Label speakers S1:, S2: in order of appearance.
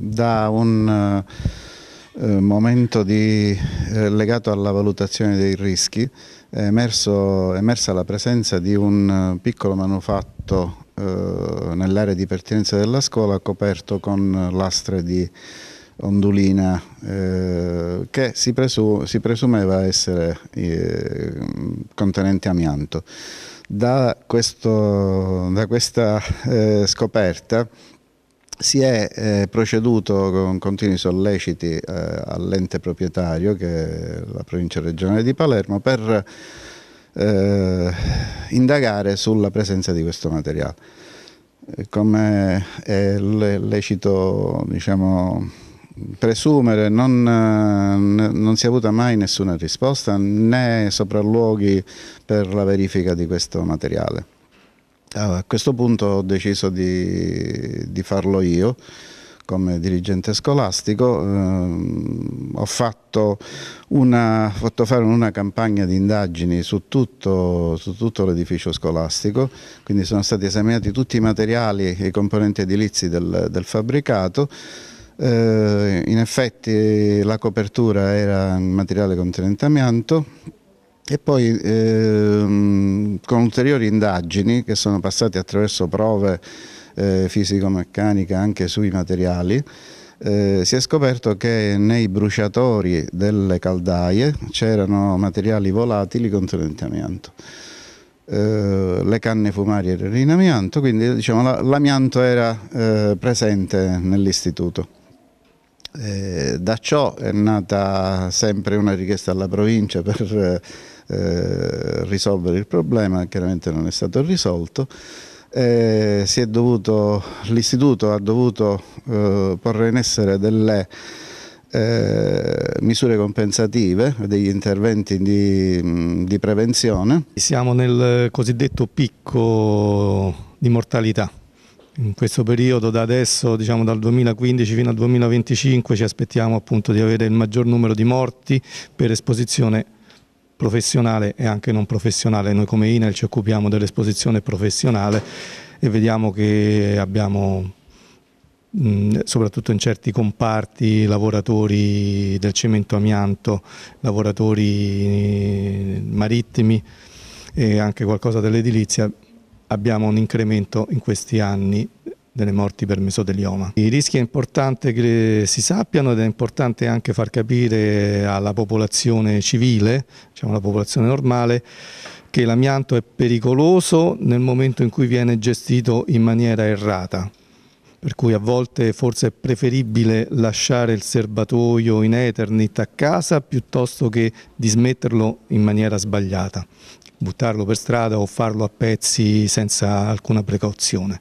S1: da un eh, eh, momento di, eh, legato alla valutazione dei rischi è, emerso, è, emersa la presenza di un eh, piccolo manufatto eh, nell'area di pertinenza della scuola coperto con lastre di ondulina eh, che si, presu si, presumeva essere contenente amianto. Da, questo, da questa scoperta si è eh, proceduto con continui solleciti eh, all'ente proprietario, che è la provincia regionale di Palermo, per eh, indagare sulla presenza di questo materiale. Come è lecito diciamo, presumere, non, eh, non, si è avuta mai nessuna risposta né sopralluoghi per la verifica di questo materiale. Allora, a questo punto ho deciso di, di farlo io come dirigente scolastico, ehm, ho fatto, una, fatto, fare una campagna di indagini su tutto, su tutto l'edificio scolastico, quindi sono stati esaminati tutti i materiali e i componenti edilizi del, del fabbricato, eh, in effetti la copertura era in materiale contenente amianto, e poi ehm, con ulteriori indagini che sono passate attraverso prove eh, fisico-meccaniche anche sui materiali, eh, si è scoperto che nei bruciatori delle caldaie c'erano materiali volatili contenenti amianto. Eh, le canne fumarie erano in amianto, quindi diciamo, l'amianto era eh, presente nell'istituto. Eh, da ciò è nata sempre una richiesta alla provincia per eh, eh risolvere il problema, chiaramente non è stato risolto. Eh, L'istituto ha dovuto eh, porre in essere delle eh, misure compensative, degli interventi di, di prevenzione.
S2: Siamo nel cosiddetto picco di mortalità in questo periodo da adesso, diciamo dal 2015 fino al 2025, ci aspettiamo appunto di avere il maggior numero di morti per esposizione professionale e anche non professionale. Noi come INEL ci occupiamo dell'esposizione professionale e vediamo che abbiamo soprattutto in certi comparti, lavoratori del cemento amianto, lavoratori marittimi e anche qualcosa dell'edilizia, abbiamo un incremento in questi anni delle morti per mesotelioma. I rischi è importante che si sappiano ed è importante anche far capire alla popolazione civile, diciamo alla popolazione normale, che l'amianto è pericoloso nel momento in cui viene gestito in maniera errata per cui a volte forse è preferibile lasciare il serbatoio in Eternit a casa piuttosto che dismetterlo in maniera sbagliata, buttarlo per strada o farlo a pezzi senza alcuna precauzione.